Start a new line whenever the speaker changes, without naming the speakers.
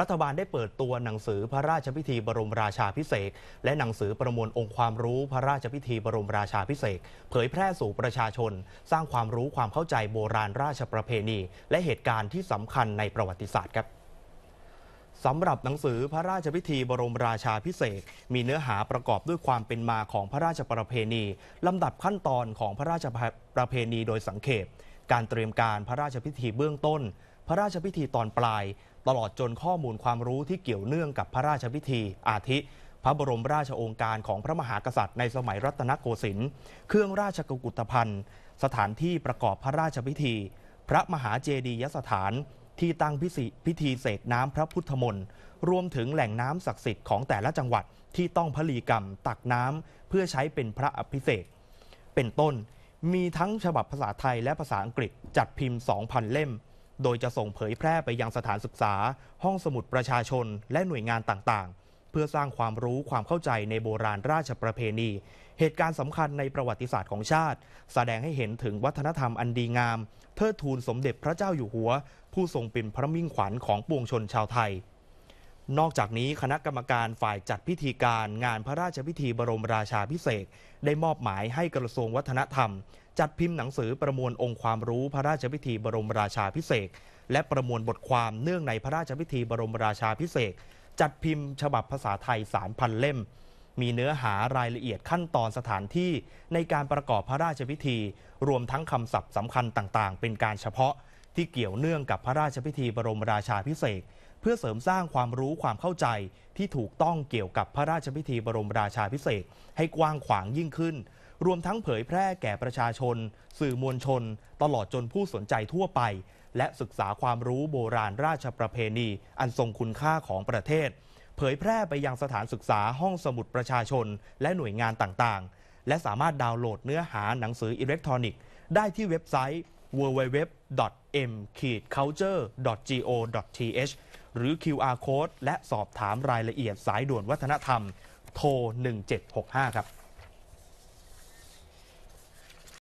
รัฐบาลได้เปิดตัวหนังสือพระราชพิธีบรมราชาพิเศษและหนังสือประมวลองค์ความรู้พระราชพิธีบรมราชาพิเศษเผยแพร่สู่ประชาชน สร้างความรู้ความเข้าใจโบราณราชประเพณี และเหตุการณ์ที่สำคัญในประวัติศาสตร์ครับสำหรับหนังสือพระราชพิธีบรมราชาพิเศษมีเนื้อหาประกอบด้วยความเป็นมาของพระราชประเพณีลำดับขั้นตอนของพระราชประเพณีโดยสังเขปการเตรียมการพระราชพิธีเบื้องต้น พระราชพิธีตอนปลาย ตลอดจนข้อมูลความรู้ที่เกี่ยวเนื่องกับพระราชพิธี อาทิ พระบรมราชโองการของพระมหากษัตริย์ในสมัยรัตนโกสินทร์เครื่องราชกุฏภัณฑ์สถานที่ประกอบพระราชพิธี พระมหาเจดียสถาน ที่ตั้งพิธีเสกน้ำพระพุทธมนต์รวมถึงแหล่งน้ำศักดิ์สิทธิ์ของแต่ละจังหวัดที่ต้องพลีกรรม ตักน้ำเพื่อใช้เป็นพระอภิเษกเป็นต้นมีทั้งฉบับภาษาไทยและภาษาอังกฤษจัดพิมพ์ 2,000 เล่ม โดยจะส่งเผยแพร่ไปยังสถานศึกษา ห้องสมุดประชาชน และหน่วยงานต่างๆ เพื่อสร้างความรู้ความเข้าใจในโบราณราชประเพณี เหตุการณ์สำคัญในประวัติศาสตร์ของชาติ แสดงให้เห็นถึงวัฒนธรรมอันดีงามเทิดทูนสมเด็จพระเจ้าอยู่หัว ผู้ทรงเป็นพระมิ่งขวัญของปวงชนชาวไทยนอกจากนี้คณะกรรมการฝ่ายจัดพิธีการงานพระราชพิธีบรมราชาพิเศษได้มอบหมายให้กระทรวงวัฒนธรรมจัดพิมพ์หนังสือประมวลองค์ความรู้พระราชพิธีบรมราชาพิเศษและประมวลบทความเนื่องในพระราชพิธีบรมราชาพิเศษจัดพิมพ์ฉบับภาษาไทยสามพันเล่ม มีเนื้อหารายละเอียดขั้นตอนสถานที่ในการประกอบพระราชพิธี รวมทั้งคำศัพท์สำคัญต่างๆ เป็นการเฉพาะที่เกี่ยวเนื่องกับพระราชพิธีบรมราชาพิเศษเพื่อเสริมสร้างความรู้ความเข้าใจ ที่ถูกต้องเกี่ยวกับพระราชพิธีบรมราชาพิเศษให้กว้างขวางยิ่งขึ้น รวมทั้งเผยแพร่แก่ประชาชน สื่อมวลชน ตลอดจนผู้สนใจทั่วไป และศึกษาความรู้โบราณราชประเพณี อันทรงคุณค่าของประเทศ เผยแพร่ไปยังสถานศึกษาห้องสมุดประชาชน และหน่วยงานต่างๆ และสามารถดาวน์โหลดเนื้อหาหนังสืออิเล็กทรอนิกส์ได้ที่เว็บไซต์ www.m-culture.go.th หรือ QR code และสอบถามรายละเอียดสายด่วนวัฒนธรรม โทร 1765 ครับ